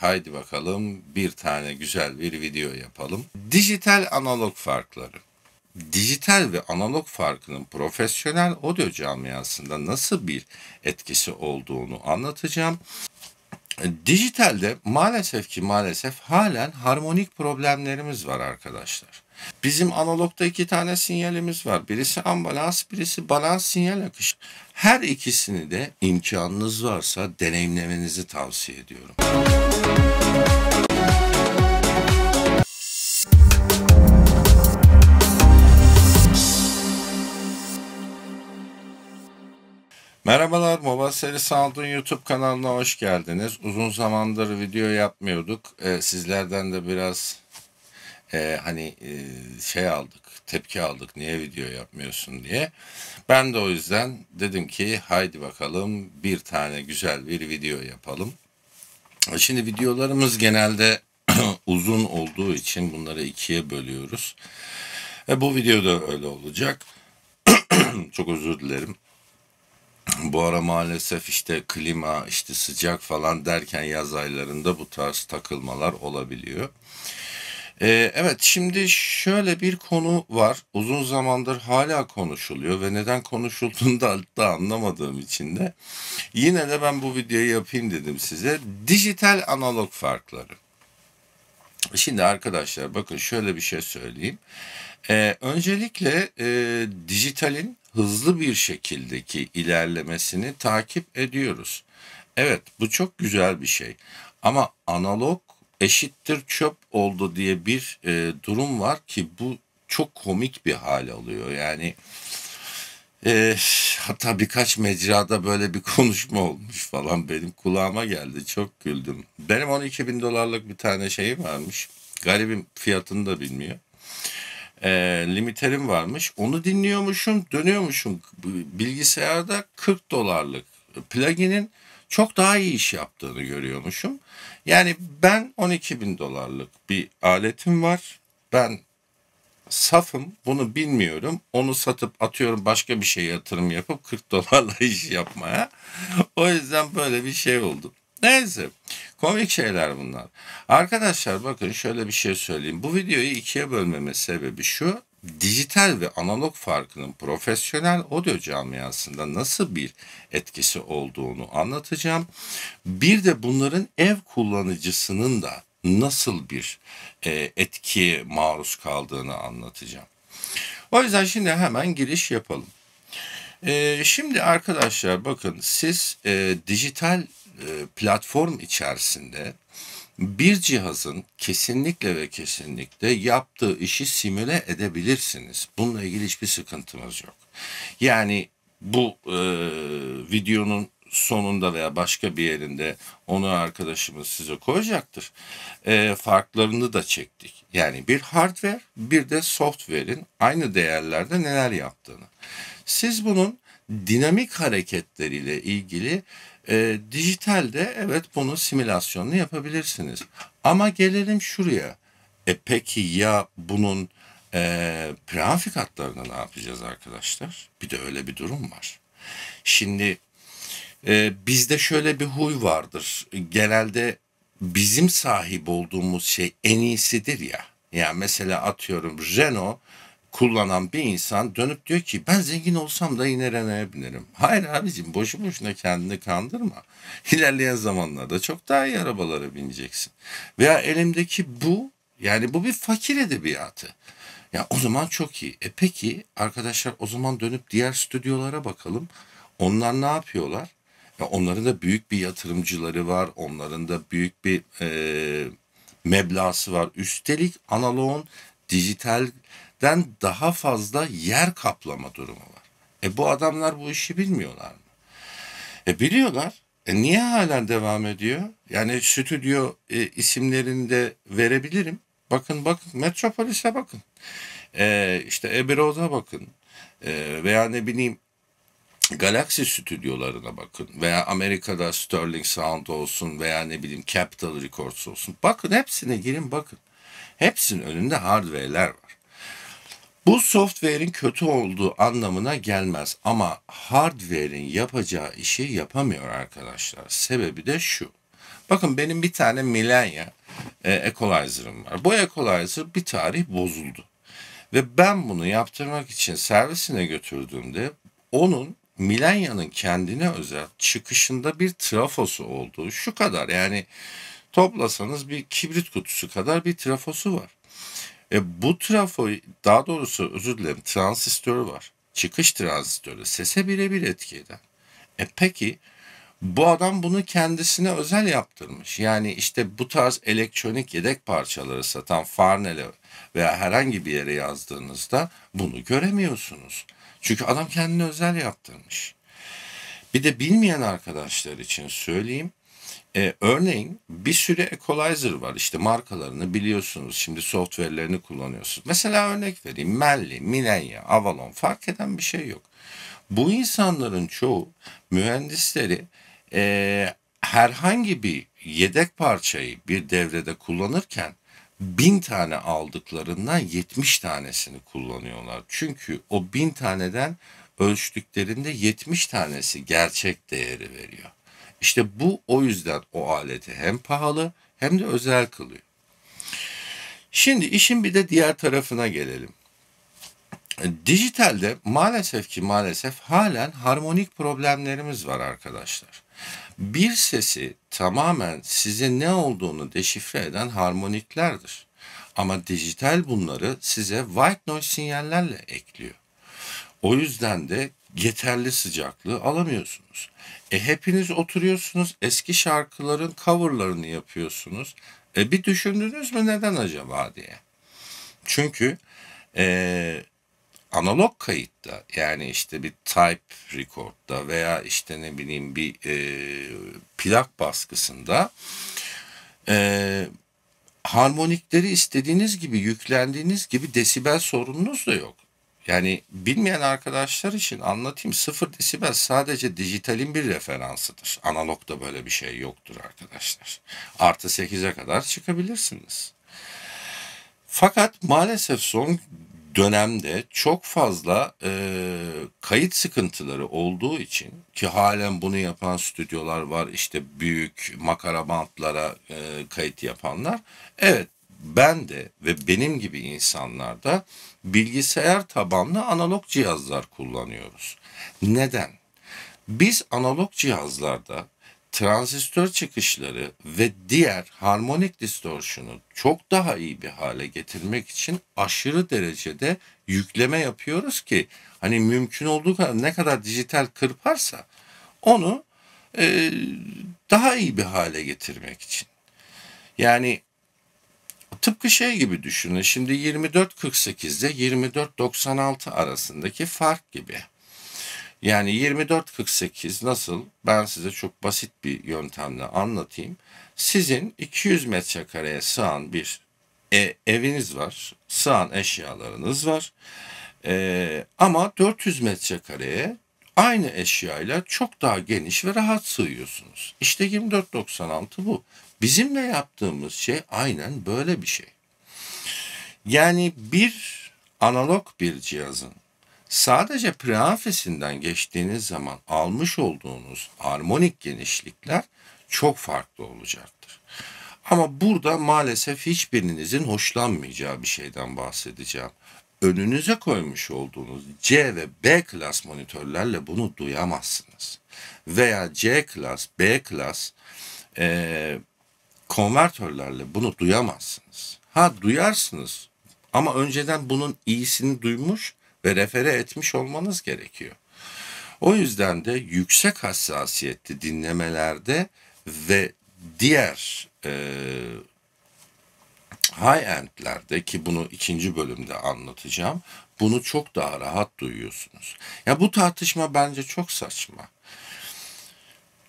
Haydi bakalım bir tane güzel bir video yapalım. Dijital analog farkları. Dijital ve analog farkının profesyonel audio camiasında nasıl bir etkisi olduğunu anlatacağım. Dijitalde maalesef ki maalesef halen harmonik problemlerimiz var arkadaşlar. Bizim analogda iki tane sinyalimiz var. Birisi ambalans, birisi balans sinyal akışı. Her ikisini de imkanınız varsa deneyimlemenizi tavsiye ediyorum. Merhabalar, Mobaseli Sound'un YouTube kanalına hoş geldiniz. Uzun zamandır video yapmıyorduk. Ee, sizlerden de biraz e, hani e, şey aldık, tepki aldık niye video yapmıyorsun diye. Ben de o yüzden dedim ki haydi bakalım bir tane güzel bir video yapalım. E, şimdi videolarımız genelde uzun olduğu için bunları ikiye bölüyoruz. E, bu videoda öyle olacak. Çok özür dilerim. Bu ara maalesef işte klima, işte sıcak falan derken yaz aylarında bu tarz takılmalar olabiliyor. Ee, evet şimdi şöyle bir konu var. Uzun zamandır hala konuşuluyor ve neden konuşulduğunu da, da anlamadığım için de yine de ben bu videoyu yapayım dedim size. Dijital analog farkları. Şimdi arkadaşlar bakın şöyle bir şey söyleyeyim. Ee, öncelikle e, dijitalin hızlı bir şekildeki ilerlemesini takip ediyoruz. Evet bu çok güzel bir şey. Ama analog eşittir çöp oldu diye bir e, durum var ki bu çok komik bir hal alıyor. Yani e, hatta birkaç mecrada böyle bir konuşma olmuş falan benim kulağıma geldi çok güldüm. Benim 12 bin dolarlık bir tane şeyim varmış. Garibim fiyatını da bilmiyor. E, limiterim varmış. Onu dinliyormuşum dönüyormuşum bilgisayarda 40 dolarlık pluginin çok daha iyi iş yaptığını görüyormuşum. Yani ben 12 bin dolarlık bir aletim var. Ben safım bunu bilmiyorum. Onu satıp atıyorum başka bir şey yatırım yapıp 40 dolarla iş yapmaya. o yüzden böyle bir şey oldu. Neyse komik şeyler bunlar. Arkadaşlar bakın şöyle bir şey söyleyeyim. Bu videoyu ikiye bölmeme sebebi şu dijital ve analog farkının profesyonel audio camiasında nasıl bir etkisi olduğunu anlatacağım. Bir de bunların ev kullanıcısının da nasıl bir e, etkiye maruz kaldığını anlatacağım. O yüzden şimdi hemen giriş yapalım. E, şimdi arkadaşlar bakın siz e, dijital e, platform içerisinde bir cihazın kesinlikle ve kesinlikle yaptığı işi simüle edebilirsiniz. Bununla ilgili hiçbir sıkıntımız yok. Yani bu e, videonun sonunda veya başka bir yerinde onu arkadaşımız size koyacaktır. E, farklarını da çektik. Yani bir hardware bir de software'in aynı değerlerde neler yaptığını. Siz bunun dinamik hareketleriyle ilgili e, dijitalde evet bunun simülasyonunu yapabilirsiniz. Ama gelelim şuraya. E peki ya bunun e, preafikatlarını ne yapacağız arkadaşlar? Bir de öyle bir durum var. Şimdi e, bizde şöyle bir huy vardır. Genelde bizim sahip olduğumuz şey en iyisidir ya. Yani mesela atıyorum Renault kullanan bir insan dönüp diyor ki ben zengin olsam da yine Renault'a binerim. Hayır abicim boşu boşuna kendini kandırma. İlerleyen zamanlarda çok daha iyi arabalara bineceksin. Veya elimdeki bu yani bu bir fakir edebiyatı. Ya o zaman çok iyi. E peki arkadaşlar o zaman dönüp diğer stüdyolara bakalım. Onlar ne yapıyorlar? Ya onların da büyük bir yatırımcıları var. Onların da büyük bir e, meblası var. Üstelik analoğun dijital den daha fazla yer kaplama durumu var. E bu adamlar bu işi bilmiyorlar mı? E biliyorlar. E niye halen devam ediyor? Yani stüdyo e, isimlerini de verebilirim. Bakın bakın Metropolis'e bakın. E, işte Abbey bakın. E, veya ne bileyim Galaxy stüdyolarına bakın veya Amerika'da Sterling Sound olsun veya ne bileyim Capital Records olsun. Bakın hepsine girin bakın. Hepsinin önünde hardware'ler var. Bu software'in kötü olduğu anlamına gelmez ama hardware'in yapacağı işi yapamıyor arkadaşlar. Sebebi de şu. Bakın benim bir tane Millennia e, Equalizer'ım var. Bu Equalizer bir tarih bozuldu. Ve ben bunu yaptırmak için servisine götürdüğümde onun Milenya'nın kendine özel çıkışında bir trafosu olduğu şu kadar yani toplasanız bir kibrit kutusu kadar bir trafosu var. E, bu trafo daha doğrusu özür dilerim transistörü var. Çıkış transistörü sese birebir etki eden. E peki bu adam bunu kendisine özel yaptırmış. Yani işte bu tarz elektronik yedek parçaları satan Farnel'e veya herhangi bir yere yazdığınızda bunu göremiyorsunuz. Çünkü adam kendini özel yaptırmış. Bir de bilmeyen arkadaşlar için söyleyeyim. Ee, örneğin bir sürü equalizer var işte markalarını biliyorsunuz şimdi software'lerini kullanıyorsunuz. Mesela örnek vereyim Melli, Minenya, Avalon fark eden bir şey yok. Bu insanların çoğu mühendisleri e, herhangi bir yedek parçayı bir devrede kullanırken bin tane aldıklarından 70 tanesini kullanıyorlar. Çünkü o bin taneden ölçtüklerinde 70 tanesi gerçek değeri veriyor. İşte bu o yüzden o aleti hem pahalı hem de özel kılıyor. Şimdi işin bir de diğer tarafına gelelim. Dijitalde maalesef ki maalesef halen harmonik problemlerimiz var arkadaşlar. Bir sesi tamamen size ne olduğunu deşifre eden harmoniklerdir. Ama dijital bunları size white noise sinyallerle ekliyor. O yüzden de yeterli sıcaklığı alamıyorsunuz. E hepiniz oturuyorsunuz eski şarkıların coverlarını yapıyorsunuz. E bir düşündünüz mü neden acaba diye. Çünkü e, analog kayıtta yani işte bir type record'da veya işte ne bileyim bir e, plak baskısında e, harmonikleri istediğiniz gibi yüklendiğiniz gibi desibel sorununuz da yok. Yani bilmeyen arkadaşlar için anlatayım. Sıfır desibel sadece dijitalin bir referansıdır. Analogda böyle bir şey yoktur arkadaşlar. Artı sekize kadar çıkabilirsiniz. Fakat maalesef son dönemde çok fazla e, kayıt sıkıntıları olduğu için ki halen bunu yapan stüdyolar var işte büyük makara bantlara e, kayıt yapanlar. Evet ben de ve benim gibi insanlar da bilgisayar tabanlı analog cihazlar kullanıyoruz. Neden? Biz analog cihazlarda transistör çıkışları ve diğer harmonik distorsiyonu çok daha iyi bir hale getirmek için aşırı derecede yükleme yapıyoruz ki hani mümkün olduğu kadar ne kadar dijital kırparsa onu e, daha iyi bir hale getirmek için. Yani Tıpkı şey gibi düşünün. Şimdi 24.48'de 24.96 arasındaki fark gibi. Yani 24.48 nasıl? Ben size çok basit bir yöntemle anlatayım. Sizin 200 metrekareye sığan bir e, eviniz var. Sığan eşyalarınız var. E, ama 400 metrekareye aynı eşyayla çok daha geniş ve rahat sığıyorsunuz. İşte 2496 bu. Bizimle yaptığımız şey aynen böyle bir şey. Yani bir analog bir cihazın sadece preamfesinden geçtiğiniz zaman almış olduğunuz harmonik genişlikler çok farklı olacaktır. Ama burada maalesef hiçbirinizin hoşlanmayacağı bir şeyden bahsedeceğim önünüze koymuş olduğunuz C ve B klas monitörlerle bunu duyamazsınız. Veya C klas, B klas e, konvertörlerle bunu duyamazsınız. Ha duyarsınız ama önceden bunun iyisini duymuş ve refere etmiş olmanız gerekiyor. O yüzden de yüksek hassasiyetli dinlemelerde ve diğer e, high-end'lerde ki bunu ikinci bölümde anlatacağım. Bunu çok daha rahat duyuyorsunuz. Ya bu tartışma bence çok saçma.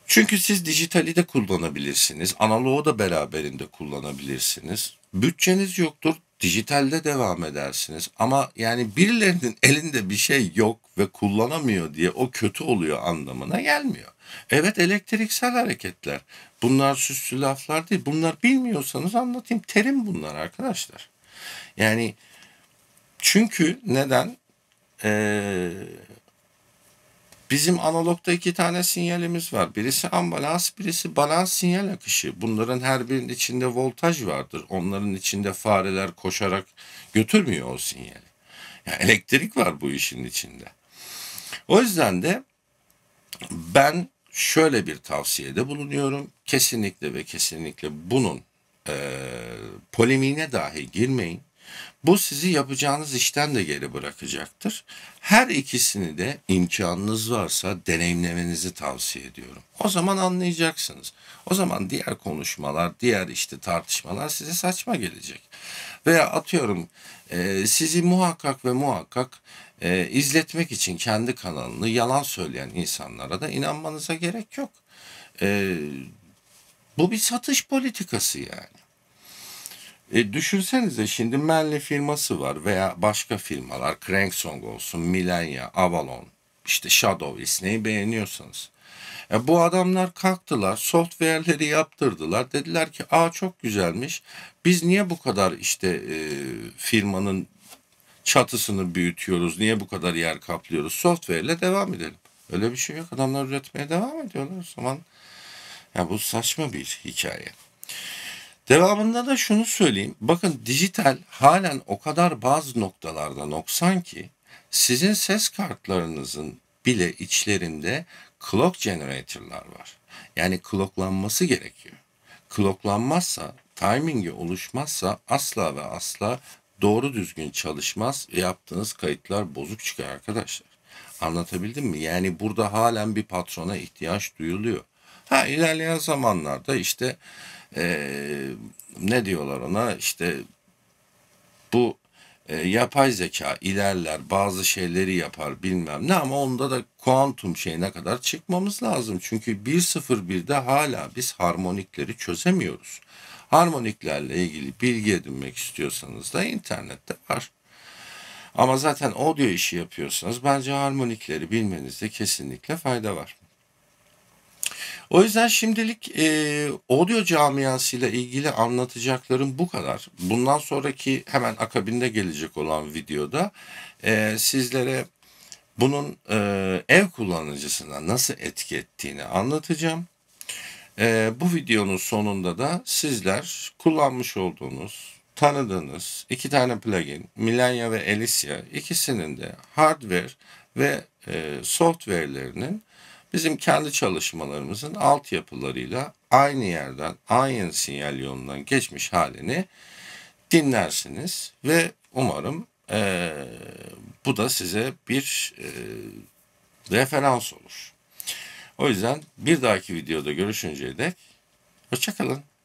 Çünkü siz dijitali de kullanabilirsiniz, analoğu da beraberinde kullanabilirsiniz. Bütçeniz yoktur, dijitalde devam edersiniz. Ama yani birilerinin elinde bir şey yok ve kullanamıyor diye o kötü oluyor anlamına gelmiyor. Evet elektriksel hareketler. Bunlar süslü laflar değil. Bunlar bilmiyorsanız anlatayım. Terim bunlar arkadaşlar. Yani çünkü neden? Ee, Bizim analogda iki tane sinyalimiz var. Birisi ambalans, birisi balans sinyal akışı. Bunların her birinin içinde voltaj vardır. Onların içinde fareler koşarak götürmüyor o sinyali. Yani elektrik var bu işin içinde. O yüzden de ben şöyle bir tavsiyede bulunuyorum. Kesinlikle ve kesinlikle bunun e, polemiğine dahi girmeyin. Bu sizi yapacağınız işten de geri bırakacaktır. Her ikisini de imkanınız varsa deneyimlemenizi tavsiye ediyorum. O zaman anlayacaksınız. O zaman diğer konuşmalar, diğer işte tartışmalar size saçma gelecek. Veya atıyorum e, sizi muhakkak ve muhakkak e, izletmek için kendi kanalını yalan söyleyen insanlara da inanmanıza gerek yok. E, bu bir satış politikası yani. E, düşünsenize şimdi Manley firması var veya başka firmalar Cranksong olsun, Milenya, Avalon, işte Shadow Disney'i beğeniyorsanız. E, bu adamlar kalktılar, software'leri yaptırdılar. Dediler ki aa çok güzelmiş. Biz niye bu kadar işte e, firmanın çatısını büyütüyoruz? Niye bu kadar yer kaplıyoruz? Software'le devam edelim. Öyle bir şey yok. Adamlar üretmeye devam ediyorlar. O zaman ya bu saçma bir hikaye. Devamında da şunu söyleyeyim. Bakın dijital halen o kadar bazı noktalarda noksan ki sizin ses kartlarınızın bile içlerinde clock generator'lar var. Yani clocklanması gerekiyor. Clocklanmazsa, timingi oluşmazsa asla ve asla doğru düzgün çalışmaz ve yaptığınız kayıtlar bozuk çıkar arkadaşlar. Anlatabildim mi? Yani burada halen bir patrona ihtiyaç duyuluyor. Ha ilerleyen zamanlarda işte e, ne diyorlar ona işte bu e, yapay zeka ilerler bazı şeyleri yapar bilmem ne ama onda da kuantum şeyine kadar çıkmamız lazım. Çünkü 1.01'de hala biz harmonikleri çözemiyoruz. Harmoniklerle ilgili bilgi edinmek istiyorsanız da internette var. Ama zaten audio işi yapıyorsanız bence harmonikleri bilmenizde kesinlikle fayda var. O yüzden şimdilik e, audio camiasıyla ilgili anlatacaklarım bu kadar. Bundan sonraki hemen akabinde gelecek olan videoda e, sizlere bunun e, ev kullanıcısına nasıl etki ettiğini anlatacağım. E, bu videonun sonunda da sizler kullanmış olduğunuz, tanıdığınız iki tane plugin, Millennia ve Elysia ikisinin de hardware ve e, software'lerinin bizim kendi çalışmalarımızın altyapılarıyla aynı yerden, aynı sinyal yolundan geçmiş halini dinlersiniz ve umarım e, bu da size bir e, referans olur. O yüzden bir dahaki videoda görüşünceye dek hoşçakalın.